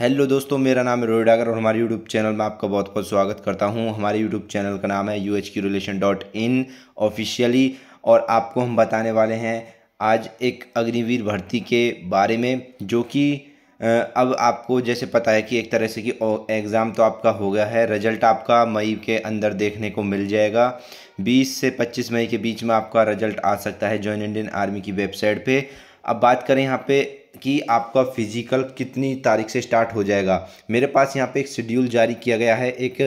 hello दोस्तों मेरा नाम है रोहित डागर और हमारे यूट्यूब चैनल में आपका बहुत बहुत स्वागत करता हूं हमारे यूट्यूब चैनल का नाम है U H Q relation dot in officially और आपको हम बताने वाले हैं आज एक अग्निवीर भर्ती के बारे में जो कि अब आपको जैसे पता है कि एक तरह से कि एग्ज़ाम तो आपका हो गया है रिजल्ट आपका मई के अंदर देखने को मिल जाएगा 20 से 25 मई के बीच में आपका रिजल्ट आ सकता है जॉइन इंडियन आर्मी की वेबसाइट पे अब बात करें यहाँ पे कि आपका फिज़िकल कितनी तारीख से स्टार्ट हो जाएगा मेरे पास यहाँ पे एक शेड्यूल जारी किया गया है एक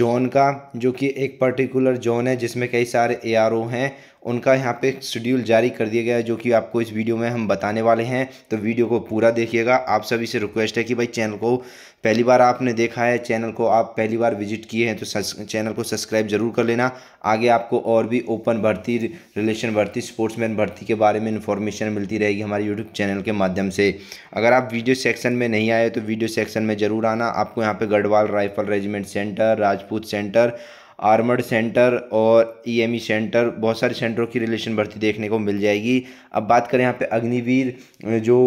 जोन का जो कि एक पर्टिकुलर जोन है जिसमें कई सारे ए हैं उनका यहाँ पे शेड्यूल जारी कर दिया गया है जो कि आपको इस वीडियो में हम बताने वाले हैं तो वीडियो को पूरा देखिएगा आप सभी से रिक्वेस्ट है कि भाई चैनल को पहली बार आपने देखा है चैनल को आप पहली बार विजिट किए हैं तो चैनल को सब्सक्राइब जरूर कर लेना आगे आपको और भी ओपन भर्ती रिलेशन भर्ती स्पोर्ट्समैन भर्ती के बारे में इन्फॉर्मेशन मिलती रहेगी हमारे यूट्यूब चैनल के माध्यम से अगर आप वीडियो सेक्शन में नहीं आए तो वीडियो सेक्शन में ज़रूर आना आपको यहाँ पर Garhwal rifle regiment centre Rajput centre armoured centre और ईएमई e e सेंटर बहुत सारे सेंटरों की रिलेशन भर्ती देखने को मिल जाएगी अब बात करें यहाँ पे अग्निवीर जो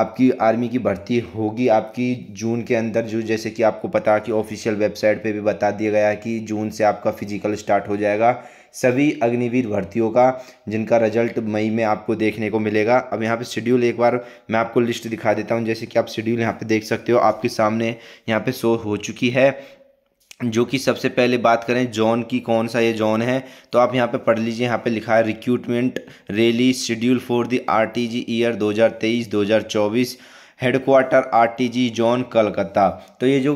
आपकी आर्मी की भर्ती होगी आपकी जून के अंदर जो जैसे कि आपको पता कि ऑफिशियल वेबसाइट पे भी बता दिया गया है कि जून से आपका फिजिकल स्टार्ट हो जाएगा सभी अग्निवीर भर्तियों का जिनका रिजल्ट मई में आपको देखने को मिलेगा अब यहाँ पे शेड्यूल एक बार मैं आपको लिस्ट दिखा देता हूँ जैसे कि आप शेड्यूल यहाँ पे देख सकते हो आपके सामने यहाँ पे शो हो चुकी है जो कि सबसे पहले बात करें जॉन की कौन सा ये जॉन है तो आप यहाँ पे पढ़ लीजिए यहाँ पे लिखा है recruitment rally schedule for the RTG year 2023 2024 headquarter RTG zone Calcutta तो ये जो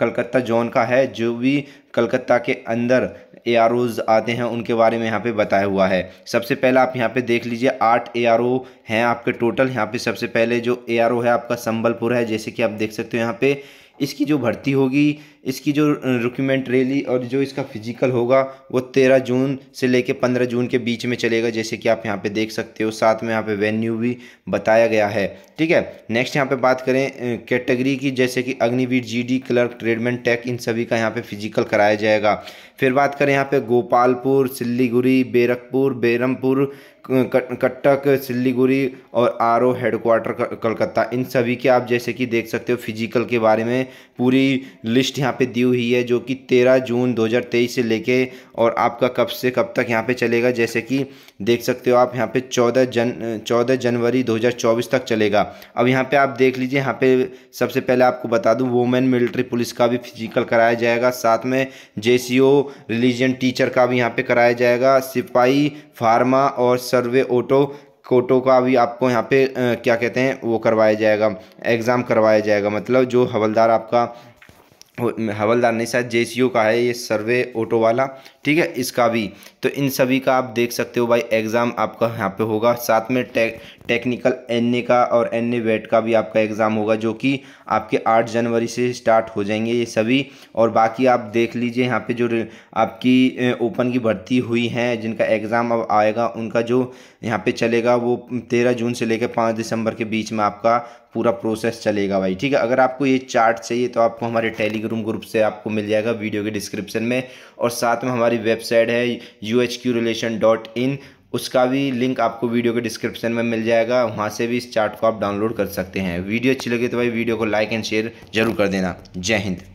कलकत्ता जॉन का है जो भी कलकत्ता के अंदर ए आर ओज आते हैं उनके बारे में यहाँ पे बताया हुआ है सबसे पहला आप यहाँ पे देख लीजिए आठ ए आर ओ हैं आपके टोटल यहाँ पे सबसे पहले जो ए आर ओ है आपका संबलपुर है जैसे कि आप देख सकते हो यहाँ पे इसकी जो भर्ती होगी इसकी जो रिक्यूमेंट रैली और जो इसका फिजिकल होगा वो तेरह जून से कर पंद्रह जून के बीच में चलेगा जैसे कि आप यहाँ पे देख सकते हो साथ में यहाँ पे वेन्यू भी बताया गया है ठीक है नेक्स्ट यहाँ पे बात करें कैटेगरी की जैसे कि Agniveer GD clerk tradesman tech इन सभी का यहाँ पे फिजिकल कराया जाएगा फिर बात करें यहाँ पर गोपालपुर सिल्लीगुड़ी बेरकपुर बैरमपुर कटक सिल्लीगुड़ी और आर ओ हेडक्वार्टर कलकत्ता इन सभी के आप जैसे कि देख सकते हो फिजिकल के बारे में पूरी लिस्ट यहाँ यहाँ पे दी हुई है जो कि 13 जून 2023 से लेके और आपका कब से कब तक यहाँ पे चलेगा जैसे कि देख सकते हो आप यहाँ पे 14 जन चौदह जनवरी 2024 तक चलेगा अब यहाँ पे आप देख लीजिए यहाँ पे सबसे पहले आपको बता दूँ वोमेन मिलिट्री पुलिस का भी फिजिकल कराया जाएगा साथ में जे रिलीजन टीचर का भी यहाँ पर कराया जाएगा सिपाही फार्मा और सर्वे ऑटो कोटो का भी आपको यहाँ पे आ, क्या कहते हैं वो करवाया जाएगा एग्ज़ाम करवाया जाएगा मतलब जो हवलदार आपका हवलदार नहीं शायद जे सी का है ये सर्वे ऑटो वाला ठीक है इसका भी तो इन सभी का आप देख सकते हो भाई एग्ज़ाम आपका यहाँ पे होगा साथ में टे, टेक्निकल एन का और एन ए वेट का भी आपका एग्ज़ाम होगा जो कि आपके आठ जनवरी से स्टार्ट हो जाएंगे ये सभी और बाकी आप देख लीजिए यहाँ पे जो आपकी ओपन की भर्ती हुई हैं जिनका एग्ज़ाम अब आएगा उनका जो यहाँ पर चलेगा वो तेरह जून से लेकर पाँच दिसंबर के बीच में आपका पूरा प्रोसेस चलेगा भाई ठीक है अगर आपको ये चार्ट चाहिए तो आपको हमारे टेलीग्राम ग्रुप से आपको मिल जाएगा वीडियो के डिस्क्रिप्शन में और साथ में हमारे हमारी वेबसाइट है U H Q relation dot in उसका भी लिंक आपको वीडियो के डिस्क्रिप्शन में मिल जाएगा वहाँ से भी इस चार्ट को आप डाउनलोड कर सकते हैं वीडियो अच्छी लगे तो भाई वीडियो को लाइक एंड शेयर जरूर कर देना जय हिंद